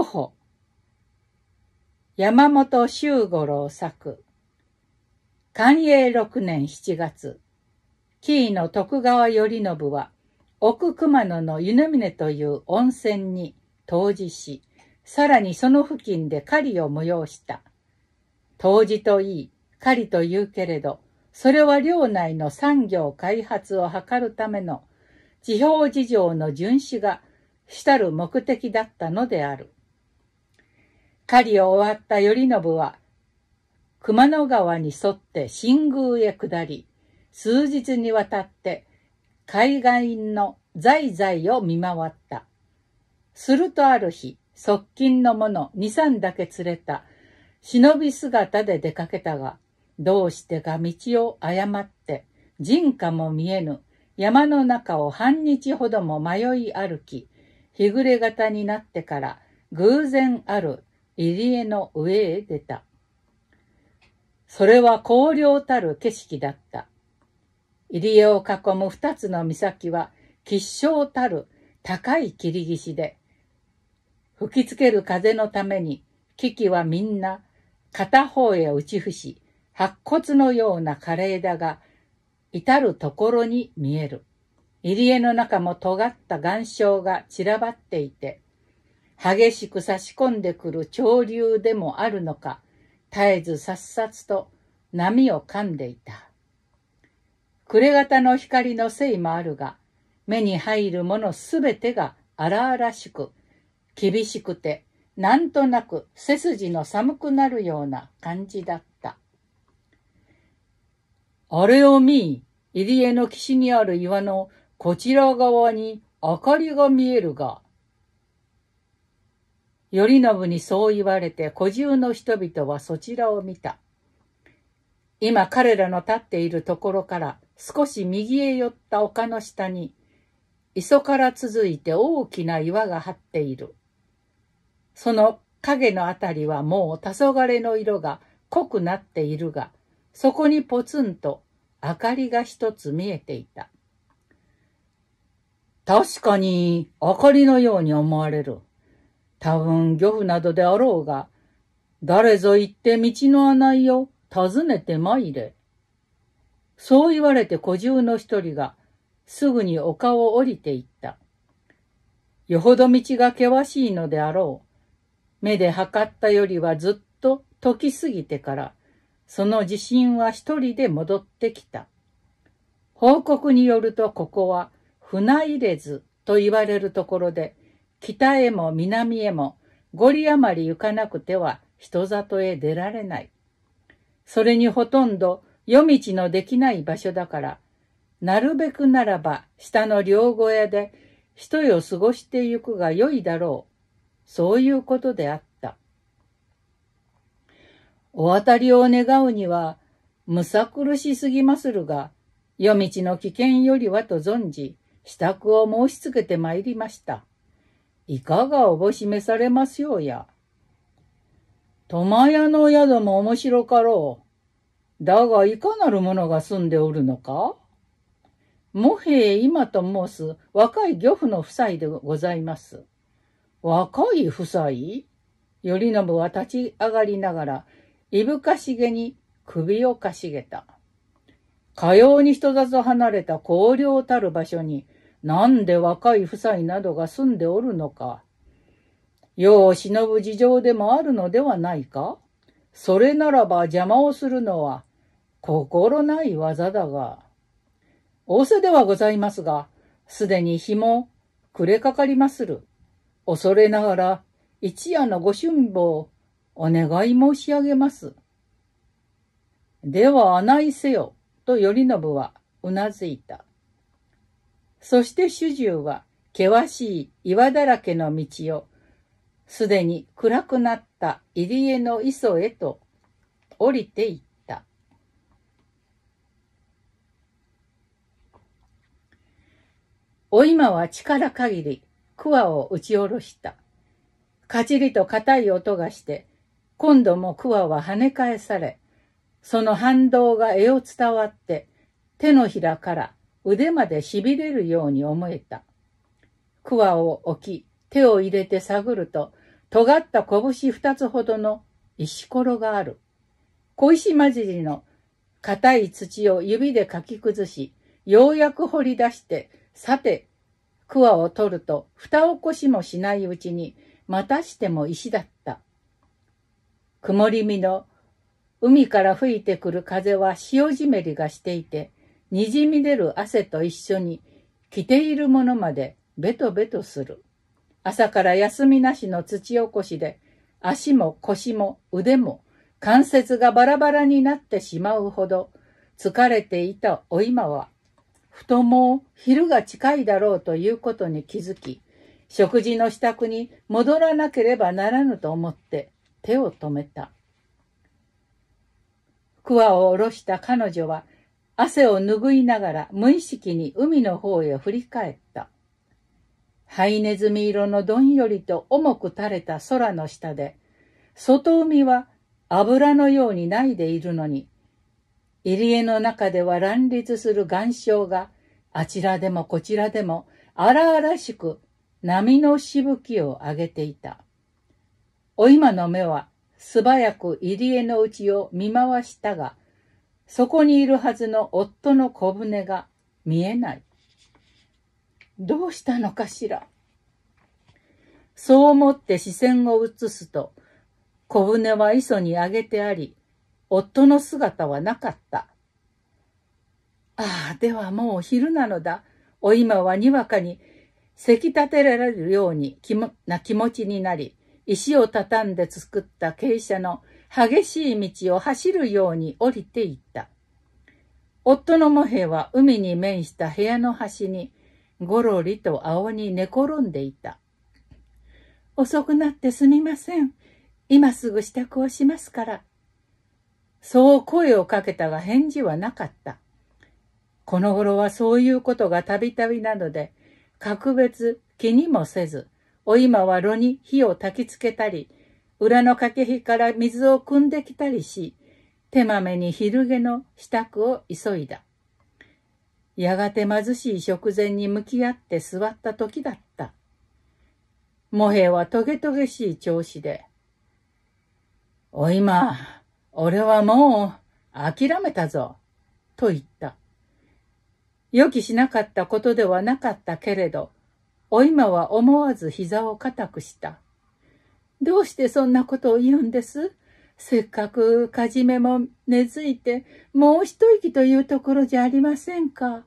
頬。山本周五郎作。寛永六年7月、紀伊の徳川頼信は、奥熊野の湯峰という温泉に湯治し、さらにその付近で狩りを催した。湯治といい、狩りと言うけれど、それは領内の産業開発を図るための地表事情の巡視が主たる目的だったのである。狩りを終わった頼信は、熊野川に沿って新宮へ下り、数日にわたって海外の財財を見回った。するとある日、側近の者二三だけ連れた、忍び姿で出かけたが、どうしてか道を誤って、人家も見えぬ山の中を半日ほども迷い歩き、日暮れ方になってから偶然ある入江の上へ出た。それは荒涼たる景色だった。入江を囲む二つの岬は、吉祥たる高い霧岸で、吹きつける風のために、危機はみんな片方へ打ち伏し、白骨のような枯れ枝が至るところに見える。入り江の中も尖った岩礁が散らばっていて、激しく差し込んでくる潮流でもあるのか、絶えずさっさつと波を噛んでいた。暮れ方の光のせいもあるが、目に入るものすべてが荒々しく、厳しくて、なんとなく背筋の寒くなるような感じだった。あれを見い、入り江の岸にある岩のこちら側に明かりが見えるが、頼信にそう言われて、古獣の人々はそちらを見た。今彼らの立っているところから少し右へ寄った丘の下に、磯から続いて大きな岩が張っている。その影のあたりはもう黄昏の色が濃くなっているが、そこにポツンと明かりが一つ見えていた。確かに明かりのように思われる。多分漁夫などであろうが、誰ぞ行って道の案内を尋ねて参れ。そう言われて小獣の一人が、すぐに丘を降りていった。よほど道が険しいのであろう。目で測ったよりはずっと時過ぎてから、その自信は一人で戻ってきた。報告によるとここは船入れずと言われるところで、北へも南へも五里余り行かなくては人里へ出られない。それにほとんど夜道のできない場所だから、なるべくならば下の両小屋で一夜を過ごしてゆくがよいだろう。そういうことであった。お渡りを願うには、むさ苦しすぎまするが、夜道の危険よりはと存じ、支度を申しつけてまいりました。いかがおぼしめされますようや。ま屋の宿も面白かろう。だが、いかなる者が住んでおるのかもへい今と申す若い漁夫の夫妻でございます。若い夫妻頼信は立ち上がりながら、いぶかしげに首をかしげた。かように人里離れた荒涼たる場所に、なんで若い夫妻などが住んでおるのか。世を忍ぶ事情でもあるのではないかそれならば邪魔をするのは心ない技だが。仰せではございますが、すでに日も暮れかかりまする。恐れながら一夜のご春望お願い申し上げます。では案内せよ、と頼信はうなずいた。そして主従は、険しい岩だらけの道を、すでに暗くなった入り江の磯へと降りていった。お今は力限り桑を打ち下ろした。カチリと硬い音がして、今度も桑は跳ね返され、その反動が絵を伝わって、手のひらから腕まで痺れるように思えた。桑を置き、手を入れて探ると、尖った拳二つほどの石ころがある。小石混じりの硬い土を指でかき崩し、ようやく掘り出して、さて、桑を取ると、蓋起こしもしないうちに、またしても石だった。曇り身の海から吹いてくる風は潮じめりがしていて、にじみ出る汗と一緒に着ているものまでベトベトする。朝から休みなしの土おこしで足も腰も腕も関節がバラバラになってしまうほど疲れていたお今は太もも昼が近いだろうということに気づき食事の支度に戻らなければならぬと思って手を止めた。桑を下ろした彼女は汗を拭いながら無意識に海の方へ振り返った。ハイネズミ色のどんよりと重く垂れた空の下で、外海は油のようにないでいるのに、入り江の中では乱立する岩礁が、あちらでもこちらでも荒々しく波のしぶきを上げていた。お今の目は素早く入り江の内を見回したが、そこにいるはずの夫の小舟が見えない。どうしたのかしら。そう思って視線を移すと、小舟は磯にあげてあり、夫の姿はなかった。ああ、ではもう昼なのだ。お今はにわかに、せき立てられるようにな気持ちになり、石を畳んで作った傾斜の激しい道を走るように降りていった。夫のモヘは海に面した部屋の端にごろりと青に寝転んでいた。遅くなってすみません。今すぐ支度をしますから。そう声をかけたが返事はなかった。この頃はそういうことがたびたびなので、格別気にもせず、お今は炉に火を焚きつけたり、裏の駆け引きから水を汲んできたりし、手まめに昼下の支度を急いだ。やがて貧しい食前に向き合って座った時だった。モヘはトゲトゲしい調子で、おい今、俺はもう諦めたぞ、と言った。予期しなかったことではなかったけれど、お今は思わず膝を固くした。どうしてそんなことを言うんですせっかくかじめも根付いて、もう一息というところじゃありませんか。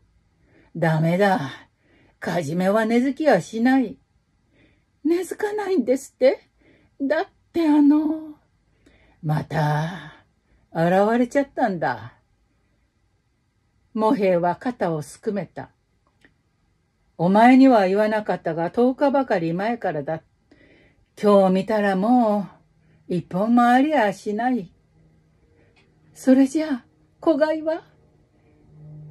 ダメだ。かじめは根付きはしない。根付かないんですってだってあの、また、現れちゃったんだ。モヘは肩をすくめた。お前には言わなかったが、10日ばかり前からだっ今日見たらもう一本回りやしない。それじゃあ、子飼いは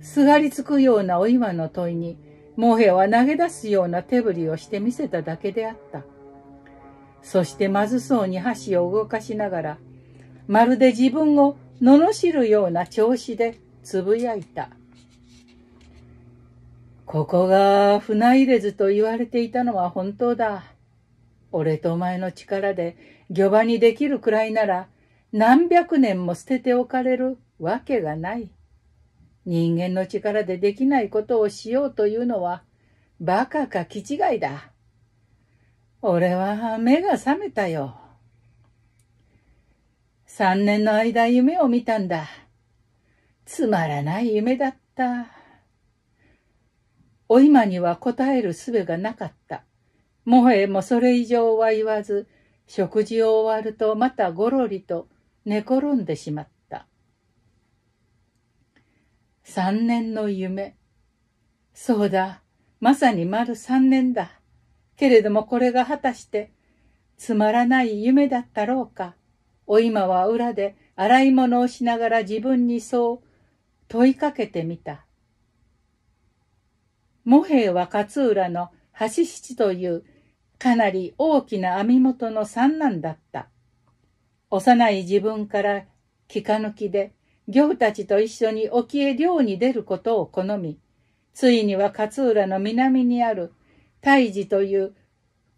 すがりつくようなお岩の問いに、もへは投げ出すような手振りをしてみせただけであった。そしてまずそうに箸を動かしながら、まるで自分を罵るような調子でつぶやいた。ここが船入れずと言われていたのは本当だ。俺とお前の力で漁場にできるくらいなら何百年も捨てておかれるわけがない。人間の力でできないことをしようというのは馬鹿か気違いだ。俺は目が覚めたよ。三年の間夢を見たんだ。つまらない夢だった。お今には答える術がなかった。もへもそれ以上は言わず、食事を終わるとまたごろりと寝転んでしまった。三年の夢。そうだ、まさに丸三年だ。けれどもこれが果たして、つまらない夢だったろうか。お今は裏で洗い物をしながら自分にそう問いかけてみた。もへは勝浦の橋七というかなり大きな網元の三男だった。幼い自分から気か抜きで、行たちと一緒に沖へ漁に出ることを好み、ついには勝浦の南にある大治という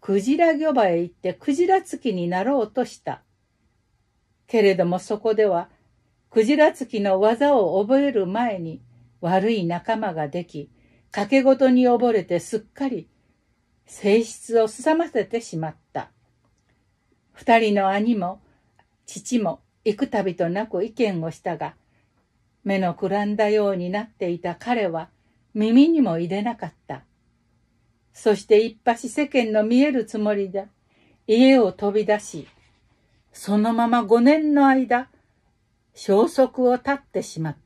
クジラ漁場へ行ってクジラ月きになろうとした。けれどもそこでは、クジラ月きの技を覚える前に悪い仲間ができ、賭け事に溺れてすっかり性質をすさませてしまった。二人の兄も父も幾度となく意見をしたが、目のくらんだようになっていた彼は耳にも入れなかった。そして一発世間の見えるつもりで家を飛び出し、そのまま五年の間、消息を絶ってしまった。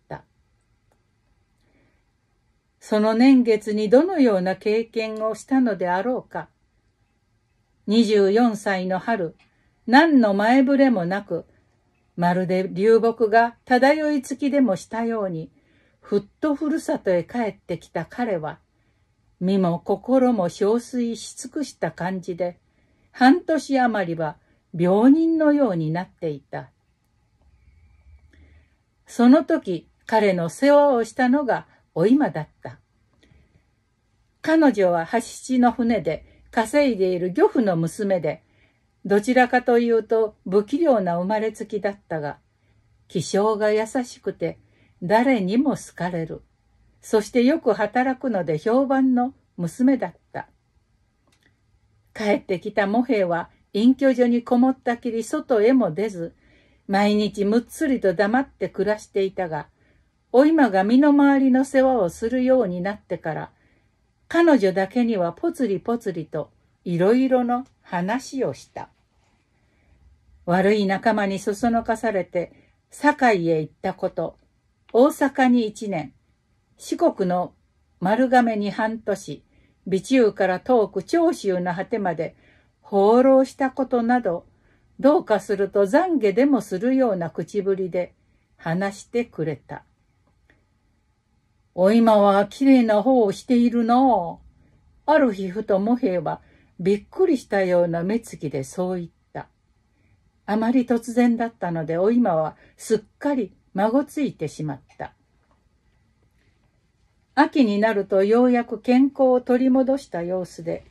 その年月にどのような経験をしたのであろうか。24歳の春、何の前触れもなく、まるで流木が漂いきでもしたように、ふっとふるさとへ帰ってきた彼は、身も心も憔悴し尽くした感じで、半年余りは病人のようになっていた。その時、彼の世話をしたのがお今だった。彼女は八七の船で稼いでいる漁夫の娘で、どちらかというと不器量な生まれつきだったが、気性が優しくて誰にも好かれる。そしてよく働くので評判の娘だった。帰ってきたモヘは隠居所にこもったきり外へも出ず、毎日むっつりと黙って暮らしていたが、お今が身の回りの世話をするようになってから、彼女だけにはぽつりぽつりといろいろの話をした。悪い仲間にそそのかされて、堺へ行ったこと、大阪に一年、四国の丸亀に半年、備中から遠く長州の果てまで放浪したことなど、どうかすると懺悔でもするような口ぶりで話してくれた。お今は綺麗な方をしているの。ある日ふとモヘはびっくりしたような目つきでそう言った。あまり突然だったのでお今はすっかり孫ついてしまった。秋になるとようやく健康を取り戻した様子で、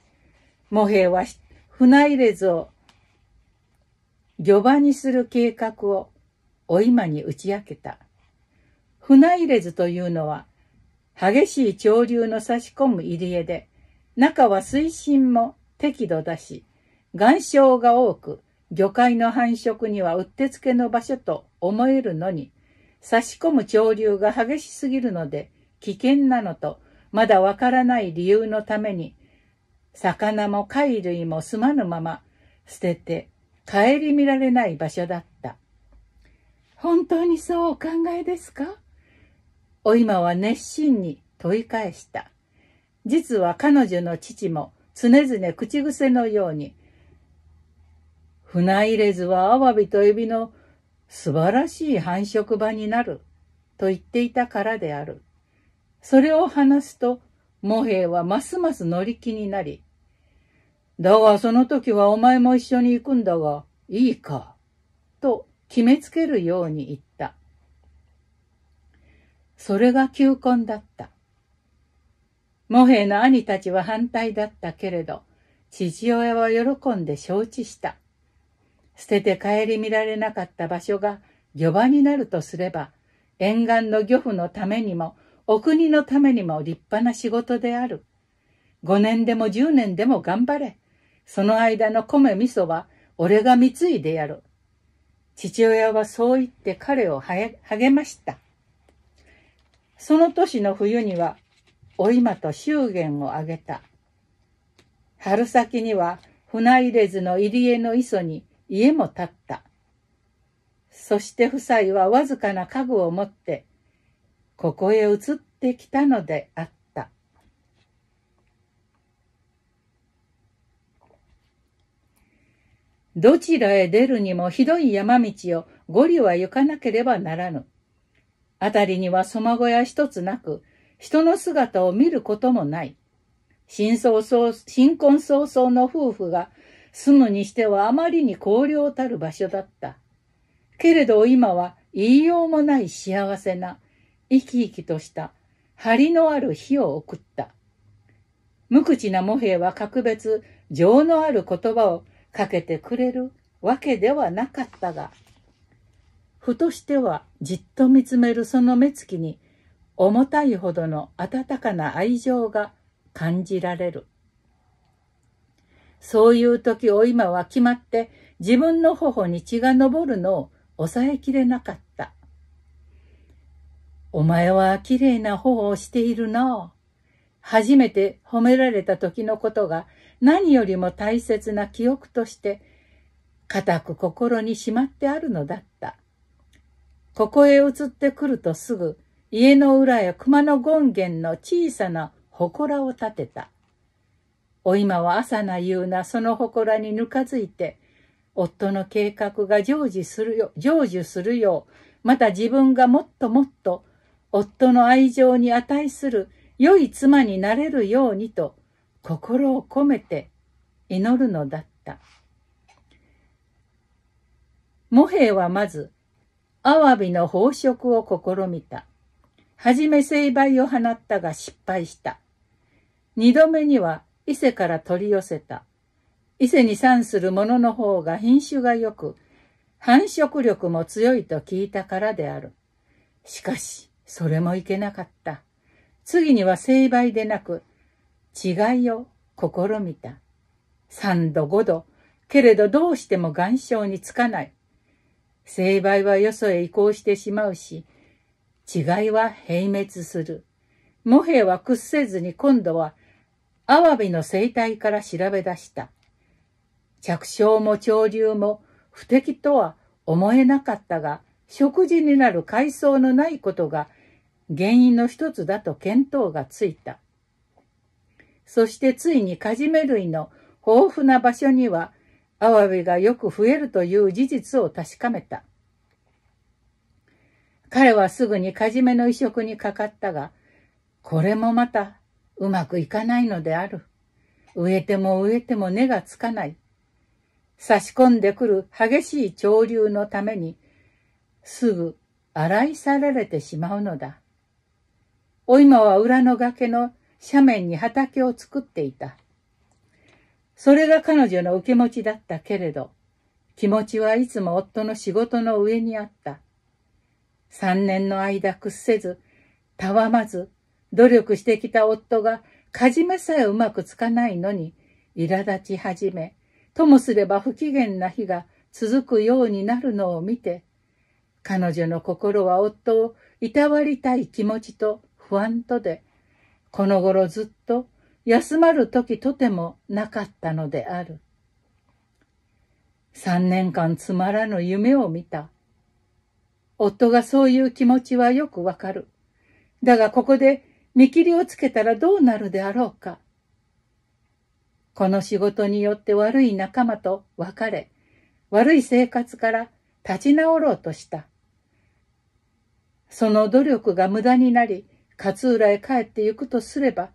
モヘは船入れずを漁場にする計画をお今に打ち明けた。船入れずというのは激しい潮流の差し込む入り江で、中は水深も適度だし、岩礁が多く、魚介の繁殖にはうってつけの場所と思えるのに、差し込む潮流が激しすぎるので危険なのと、まだわからない理由のために、魚も貝類もすまぬまま捨てて顧みられない場所だった。本当にそうお考えですかお今は熱心に問い返した。実は彼女の父も常々口癖のように、船入れずはアワビとエビの素晴らしい繁殖場になると言っていたからである。それを話すと、モヘイはますます乗り気になり、だがその時はお前も一緒に行くんだが、いいか、と決めつけるように言った。それが求婚だった。モヘイの兄たちは反対だったけれど、父親は喜んで承知した。捨てて帰り見られなかった場所が漁場になるとすれば、沿岸の漁夫のためにも、お国のためにも立派な仕事である。5年でも10年でも頑張れ。その間の米味噌は俺が貢いでやる。父親はそう言って彼を励ました。その年の冬には、お今と祝言をあげた。春先には、船入れずの入り江の磯に家も建った。そして夫妻はわずかな家具を持って、ここへ移ってきたのであった。どちらへ出るにもひどい山道を五里は行かなければならぬ。あたりにはそま小屋一つなく、人の姿を見ることもない。新早々新婚早々の夫婦が住むにしてはあまりに荒涼たる場所だった。けれど今は言いようもない幸せな、生き生きとした、張りのある日を送った。無口なモ平は格別、情のある言葉をかけてくれるわけではなかったが、ふとしてはじっと見つめるその目つきに重たいほどの温かな愛情が感じられる。そういう時お今は決まって自分の頬に血が昇るのを抑えきれなかった。お前は綺麗な頬をしているな。初めて褒められた時のことが何よりも大切な記憶として固く心にしまってあるのだった。ここへ移ってくるとすぐ、家の裏や熊野権現の小さな祠を建てた。お今は朝な夕なその祠にぬかづいて、夫の計画が成就するよ、成就するよう、また自分がもっともっと、夫の愛情に値する良い妻になれるようにと、心を込めて祈るのだった。モヘイはまず、アワビの飽食を試みた。はじめ成敗を放ったが失敗した。二度目には伊勢から取り寄せた。伊勢に産するものの方が品種が良く、繁殖力も強いと聞いたからである。しかし、それもいけなかった。次には成敗でなく、違いを試みた。三度五度、けれどどうしても岩礁につかない。成敗はよそへ移行してしまうし、違いは平滅する。モヘは屈せずに今度は、アワビの生態から調べ出した。着床も潮流も不敵とは思えなかったが、食事になる海藻のないことが原因の一つだと見当がついた。そしてついにカジメ類の豊富な場所にはアワビがよく増えるという事実を確かめた。彼はすぐにカジメの移植にかかったが、これもまたうまくいかないのである。植えても植えても根がつかない。差し込んでくる激しい潮流のために、すぐ洗い去られてしまうのだ。お今は裏の崖の斜面に畑を作っていた。それが彼女の受け持ちだったけれど、気持ちはいつも夫の仕事の上にあった。三年の間屈せず、たわまず、努力してきた夫が、かじめさえうまくつかないのに、苛立ち始め、ともすれば不機嫌な日が続くようになるのを見て、彼女の心は夫をいたわりたい気持ちと不安とで、この頃ずっと休まる時とてもなかったのである。三年間つまらぬ夢を見た。夫がそういう気持ちはよくわかる。だがここで見切りをつけたらどうなるであろうか。この仕事によって悪い仲間と別れ、悪い生活から立ち直ろうとした。その努力が無駄になり、勝浦へ帰って行くとすれば、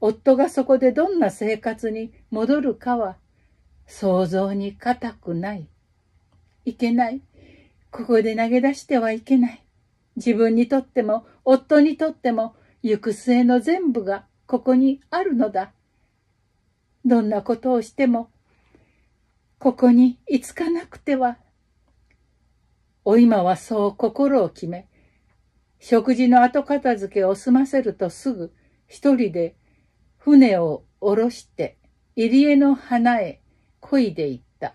夫がそこでどんな生活に戻るかは想像に固くない。いけない。ここで投げ出してはいけない。自分にとっても夫にとっても行く末の全部がここにあるのだ。どんなことをしてもここにいつかなくては。お今はそう心を決め、食事の後片付けを済ませるとすぐ一人で船を下ろして入江の花へ漕いでいった。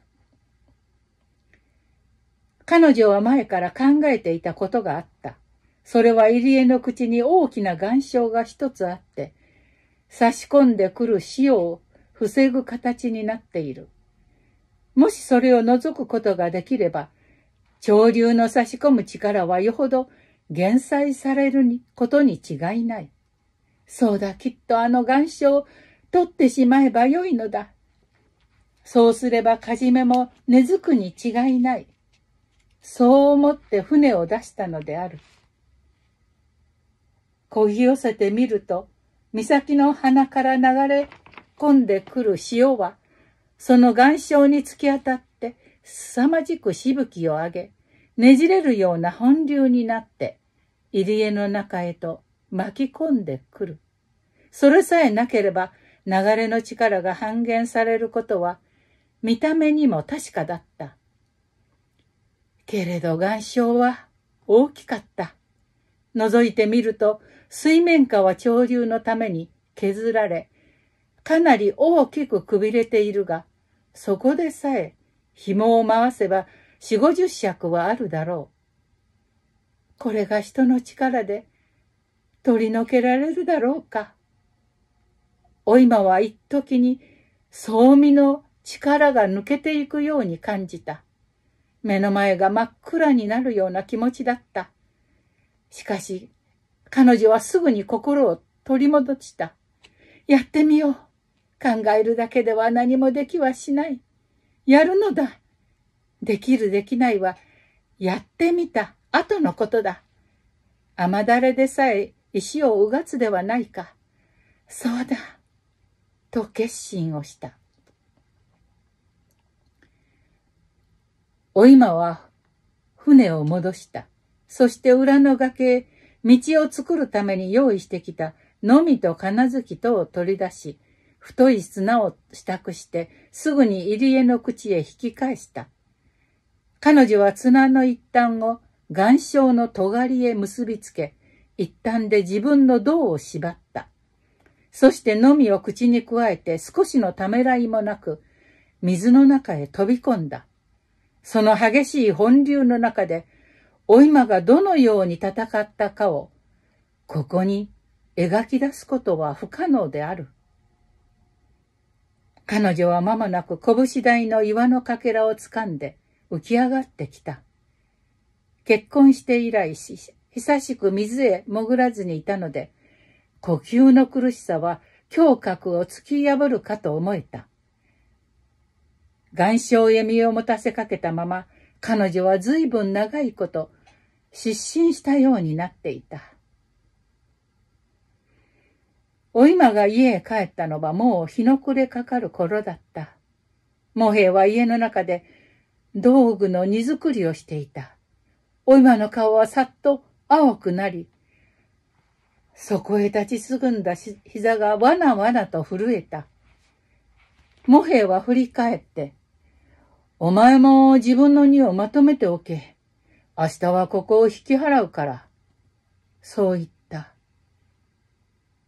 彼女は前から考えていたことがあった。それは入江の口に大きな岩礁が一つあって、差し込んでくる潮を防ぐ形になっている。もしそれを除くことができれば、潮流の差し込む力はよほど減災されることに違いない。そうだ、きっとあの岩礁を取ってしまえばよいのだ。そうすればかじめも根付くに違いない。そう思って船を出したのである。こぎ寄せてみると、岬の鼻から流れ込んでくる潮は、その岩礁に突き当たって、凄まじくしぶきを上げ、ねじれるような本流になって、入り江の中へと巻き込んでくる。それさえなければ流れの力が半減されることは見た目にも確かだった。けれど岩礁は大きかった。覗いてみると水面下は潮流のために削られ、かなり大きくくびれているが、そこでさえ紐を回せば四五十尺はあるだろう。これが人の力で取り除けられるだろうか。お今は一時に、総身の力が抜けていくように感じた。目の前が真っ暗になるような気持ちだった。しかし、彼女はすぐに心を取り戻した。やってみよう。考えるだけでは何もできはしない。やるのだ。できるできないは、やってみた後のことだ。雨だれでさえ石をうがつではないか。そうだ。と決心をした。お今は船を戻した。そして裏の崖へ道を作るために用意してきたのみと金づきとを取り出し、太い砂を支度してすぐに入り江の口へ引き返した。彼女は綱の一端を岩礁の尖りへ結びつけ、一旦で自分の胴を縛った。そしてのみを口にくわえて少しのためらいもなく、水の中へ飛び込んだ。その激しい本流の中で、お今がどのように戦ったかを、ここに描き出すことは不可能である。彼女は間もなく拳台の岩のかけらをつかんで浮き上がってきた。結婚して以来し、久しく水へ潜らずにいたので、呼吸の苦しさは胸郭を突き破るかと思えた。岩礁へ身を持たせかけたまま、彼女は随分長いこと、失神したようになっていた。お今が家へ帰ったのはもう日の暮れかかる頃だった。モヘは家の中で道具の荷造りをしていた。お今の顔はさっと青くなり、そこへ立ちすぐんだ膝がわなわなと震えた。モヘは振り返って、お前も自分の荷をまとめておけ。明日はここを引き払うから。そう言った。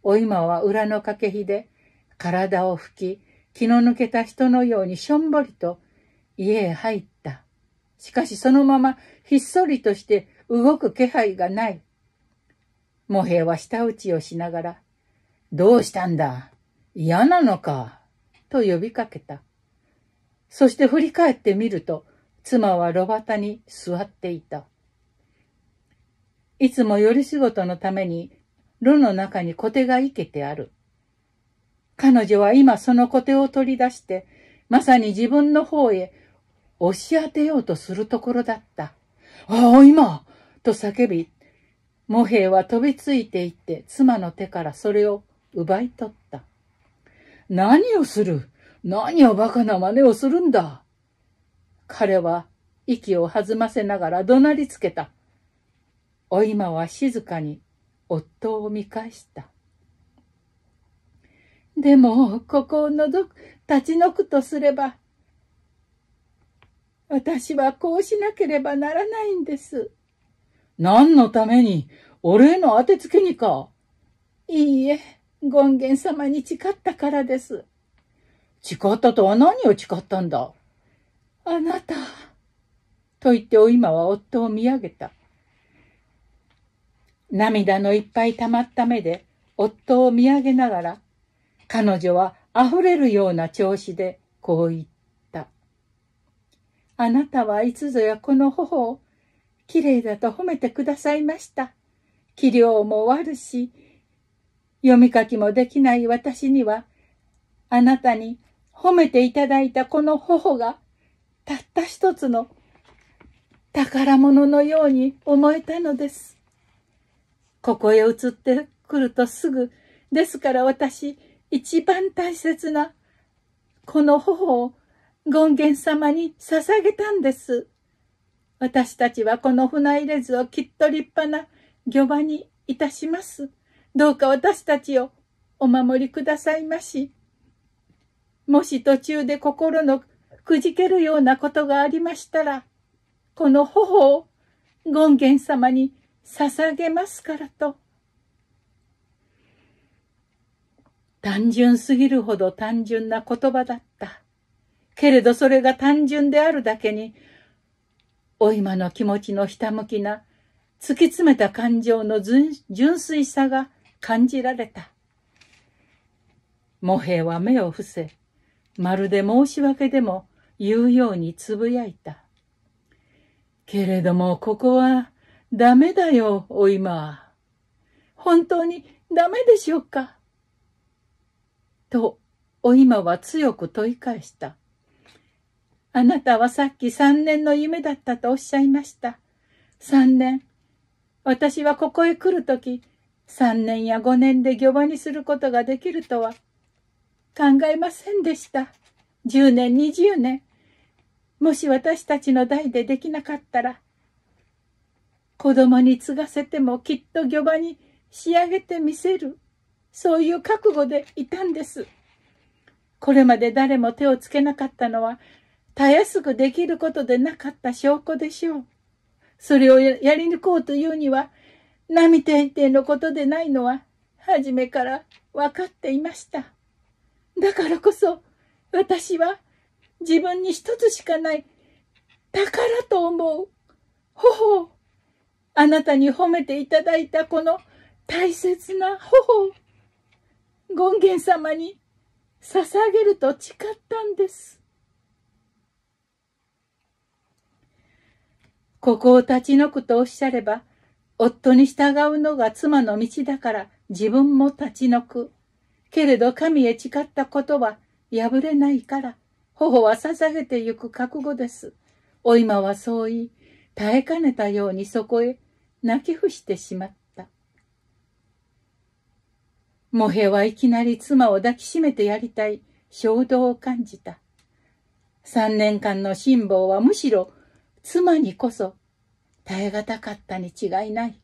お今は裏の掛け火で体を拭き、気の抜けた人のようにしょんぼりと家へ入った。しかしそのままひっそりとして動く気配がない。モヘは舌打ちをしながら、どうしたんだ嫌なのかと呼びかけた。そして振り返ってみると、妻は炉端に座っていた。いつもより仕事のために、炉の中にコテが生けてある。彼女は今そのコテを取り出して、まさに自分の方へ押し当てようとするところだった。ああ、今、と叫び、モヘイは飛びついていって妻の手からそれを奪い取った。何をする何をバカな真似をするんだ彼は息を弾ませながら怒鳴りつけた。お今は静かに夫を見返した。でも、ここをのく、立ち退くとすれば、私はこうしなければならないんです。何のために、俺への当てつけにか。いいえ、権現様に誓ったからです。誓ったとは何を誓ったんだあなた。と言ってお今は夫を見上げた。涙のいっぱい溜まった目で夫を見上げながら、彼女は溢れるような調子でこう言った。あなたはいつぞやこの頬を綺麗だと褒めてくださいました。器量も悪し、読み書きもできない私には、あなたに褒めていただいたこの頬が、たった一つの宝物のように思えたのです。ここへ移ってくるとすぐ、ですから私、一番大切な、この頬を権現様に捧げたんです。私たちはこの船入れずをきっと立派な漁場にいたします。どうか私たちをお守りくださいまし。もし途中で心のくじけるようなことがありましたら、この頬を権現様に捧げますからと。単純すぎるほど単純な言葉だった。けれどそれが単純であるだけに、お今の気持ちのひたむきな、突き詰めた感情の純粋さが感じられた。モヘは目を伏せ、まるで申し訳でも言うようにつぶやいた。けれどもここはダメだよ、お今。本当にダメでしょうか。と、お今は強く問い返した。あなたはさっき三年の夢だったとおっしゃいました。三年。私はここへ来るとき、三年や五年で漁場にすることができるとは考えませんでした。十年、二十年。もし私たちの代でできなかったら、子供に継がせてもきっと漁場に仕上げてみせる。そういう覚悟でいたんです。これまで誰も手をつけなかったのはたやすくできることでなかった証拠でしょう。それをやり抜こうというには、並大帝のことでないのは、初めから分かっていました。だからこそ、私は自分に一つしかない宝と思う。頬を、あなたに褒めていただいたこの大切な頬を、権現様に捧げると誓ったんです。ここを立ち退くとおっしゃれば、夫に従うのが妻の道だから自分も立ち退く。けれど神へ誓ったことは破れないから、頬は捧げてゆく覚悟です。お今はそう言い、耐えかねたようにそこへ泣き伏してしまった。モヘはいきなり妻を抱きしめてやりたい衝動を感じた。三年間の辛抱はむしろ妻にこそ耐え難かったに違いない。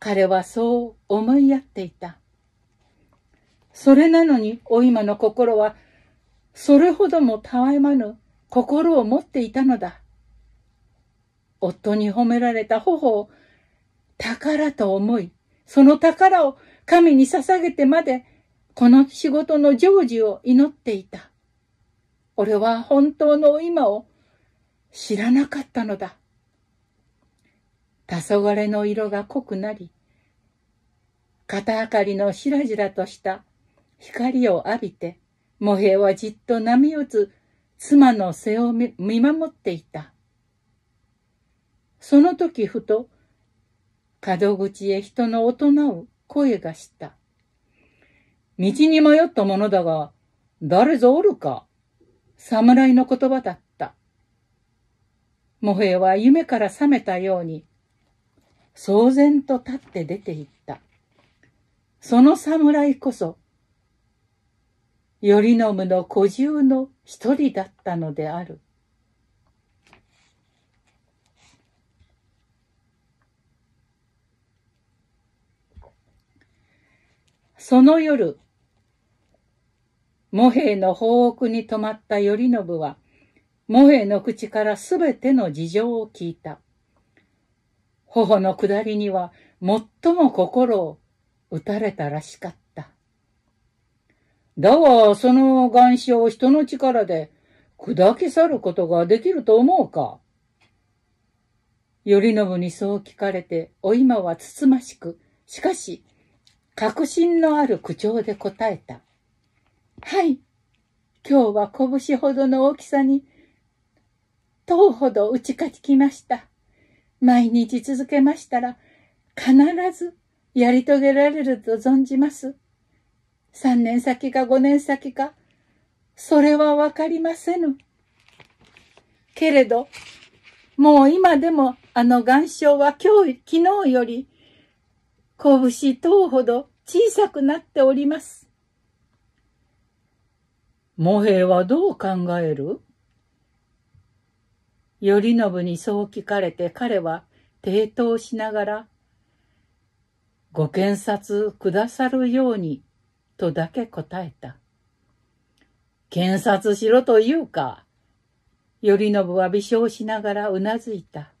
彼はそう思いやっていた。それなのに、お今の心は、それほどもたわいまぬ心を持っていたのだ。夫に褒められた頬を宝と思い、その宝を神に捧げてまで、この仕事の成就を祈っていた。俺は本当のお今を知らなかったのだ。黄昏の色が濃くなり、片明かりのしらじらとした光を浴びて、茂平はじっと波打つ妻の背を見守っていた。その時ふと、角口へ人の大人を声がした。道に迷ったものだが、誰ぞおるか。侍の言葉だっモヘは夢から覚めたように、騒然と立って出て行った。その侍こそ、頼信の小獣の一人だったのである。その夜、モ平の放屋に泊まった頼信は、モエの口からすべての事情を聞いた。頬の下りには最も心を打たれたらしかった。だが、その岩礁を人の力で砕き去ることができると思うか頼信にそう聞かれて、お今はつつましく、しかし、確信のある口調で答えた。はい、今日は拳ほどの大きさに10ほど打ち勝ちきました。毎日続けましたら、必ずやり遂げられると存じます。3年先か5年先か、それはわかりませぬ。けれど、もう今でもあの岩礁は今日、昨日より、拳等ほど小さくなっております。モヘはどう考える頼信にそう聞かれて彼は抵当しながら、ご検察くださるようにとだけ答えた。検察しろと言うか。頼信は微笑しながらうなずいた。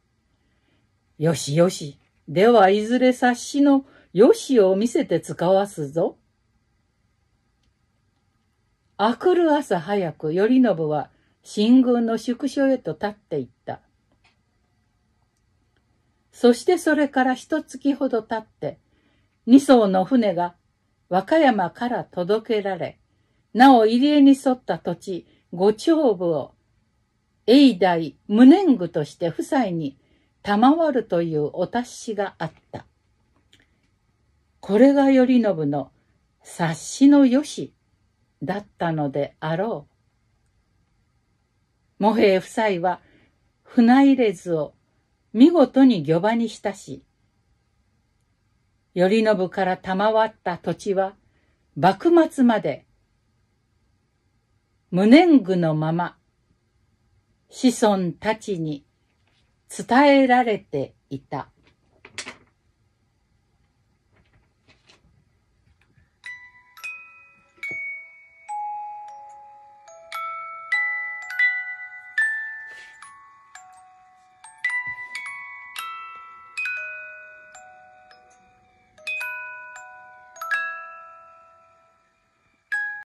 よしよし。ではいずれ察しのよしを見せて使わすぞ。あくる朝早く、頼信は新軍の宿所へと立っていった。そしてそれから一月ほど経って、二艘の船が和歌山から届けられ、なお入り江に沿った土地、五丁部を、永代無年具として夫妻に賜るというお達しがあった。これが頼信の察しのよしだったのであろう。茂平夫妻は船入れ図を見事に漁場にしたし、頼信から賜った土地は幕末まで無念具のまま子孫たちに伝えられていた。